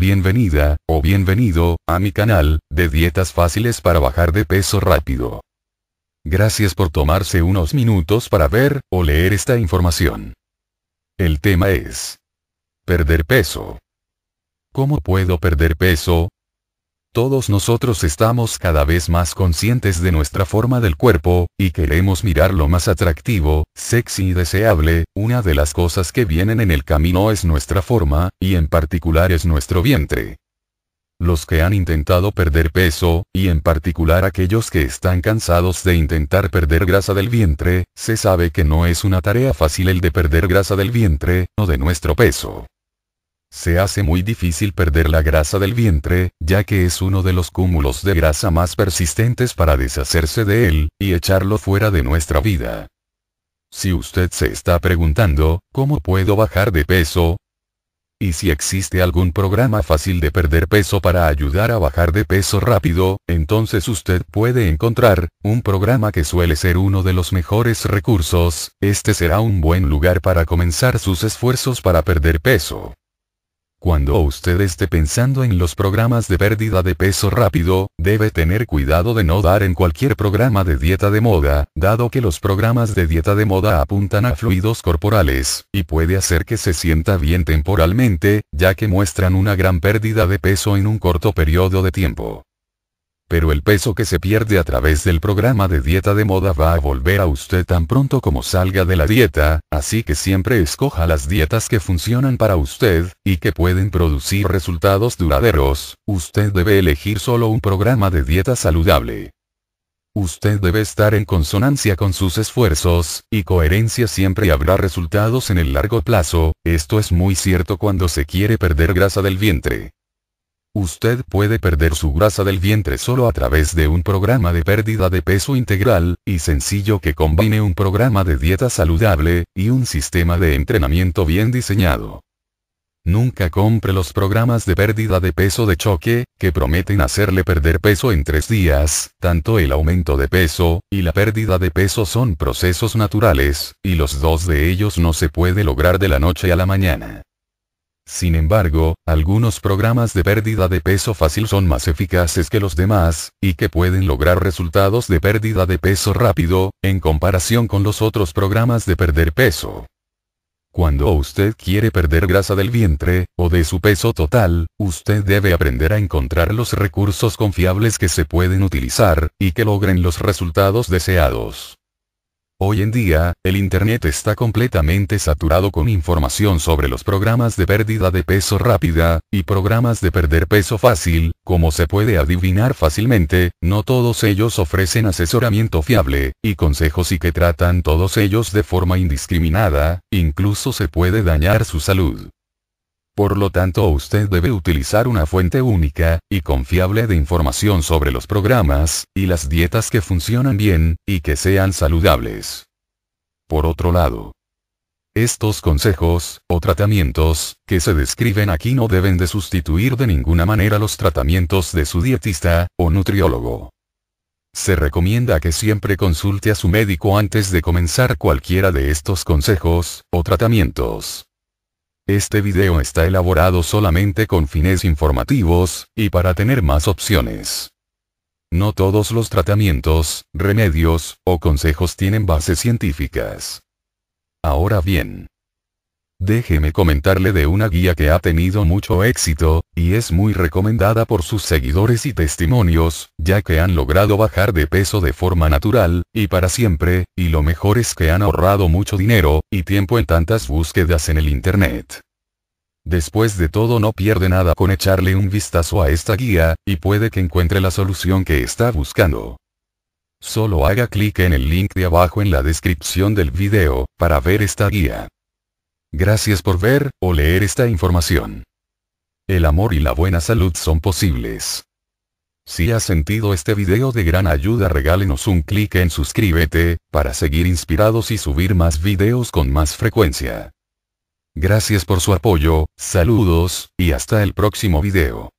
Bienvenida, o bienvenido, a mi canal, de dietas fáciles para bajar de peso rápido. Gracias por tomarse unos minutos para ver, o leer esta información. El tema es. Perder peso. ¿Cómo puedo perder peso? Todos nosotros estamos cada vez más conscientes de nuestra forma del cuerpo, y queremos mirar lo más atractivo, sexy y deseable, una de las cosas que vienen en el camino es nuestra forma, y en particular es nuestro vientre. Los que han intentado perder peso, y en particular aquellos que están cansados de intentar perder grasa del vientre, se sabe que no es una tarea fácil el de perder grasa del vientre, o de nuestro peso. Se hace muy difícil perder la grasa del vientre, ya que es uno de los cúmulos de grasa más persistentes para deshacerse de él, y echarlo fuera de nuestra vida. Si usted se está preguntando, ¿cómo puedo bajar de peso? Y si existe algún programa fácil de perder peso para ayudar a bajar de peso rápido, entonces usted puede encontrar un programa que suele ser uno de los mejores recursos, este será un buen lugar para comenzar sus esfuerzos para perder peso. Cuando usted esté pensando en los programas de pérdida de peso rápido, debe tener cuidado de no dar en cualquier programa de dieta de moda, dado que los programas de dieta de moda apuntan a fluidos corporales, y puede hacer que se sienta bien temporalmente, ya que muestran una gran pérdida de peso en un corto periodo de tiempo pero el peso que se pierde a través del programa de dieta de moda va a volver a usted tan pronto como salga de la dieta, así que siempre escoja las dietas que funcionan para usted, y que pueden producir resultados duraderos, usted debe elegir solo un programa de dieta saludable. Usted debe estar en consonancia con sus esfuerzos, y coherencia siempre habrá resultados en el largo plazo, esto es muy cierto cuando se quiere perder grasa del vientre. Usted puede perder su grasa del vientre solo a través de un programa de pérdida de peso integral, y sencillo que combine un programa de dieta saludable, y un sistema de entrenamiento bien diseñado. Nunca compre los programas de pérdida de peso de choque, que prometen hacerle perder peso en tres días, tanto el aumento de peso, y la pérdida de peso son procesos naturales, y los dos de ellos no se puede lograr de la noche a la mañana. Sin embargo, algunos programas de pérdida de peso fácil son más eficaces que los demás, y que pueden lograr resultados de pérdida de peso rápido, en comparación con los otros programas de perder peso. Cuando usted quiere perder grasa del vientre, o de su peso total, usted debe aprender a encontrar los recursos confiables que se pueden utilizar, y que logren los resultados deseados. Hoy en día, el Internet está completamente saturado con información sobre los programas de pérdida de peso rápida, y programas de perder peso fácil, como se puede adivinar fácilmente, no todos ellos ofrecen asesoramiento fiable, y consejos y que tratan todos ellos de forma indiscriminada, incluso se puede dañar su salud. Por lo tanto usted debe utilizar una fuente única, y confiable de información sobre los programas, y las dietas que funcionan bien, y que sean saludables. Por otro lado, estos consejos, o tratamientos, que se describen aquí no deben de sustituir de ninguna manera los tratamientos de su dietista, o nutriólogo. Se recomienda que siempre consulte a su médico antes de comenzar cualquiera de estos consejos, o tratamientos. Este video está elaborado solamente con fines informativos, y para tener más opciones. No todos los tratamientos, remedios, o consejos tienen bases científicas. Ahora bien, Déjeme comentarle de una guía que ha tenido mucho éxito, y es muy recomendada por sus seguidores y testimonios, ya que han logrado bajar de peso de forma natural, y para siempre, y lo mejor es que han ahorrado mucho dinero, y tiempo en tantas búsquedas en el Internet. Después de todo no pierde nada con echarle un vistazo a esta guía, y puede que encuentre la solución que está buscando. Solo haga clic en el link de abajo en la descripción del video, para ver esta guía. Gracias por ver o leer esta información. El amor y la buena salud son posibles. Si has sentido este video de gran ayuda regálenos un clic en suscríbete, para seguir inspirados y subir más videos con más frecuencia. Gracias por su apoyo, saludos, y hasta el próximo video.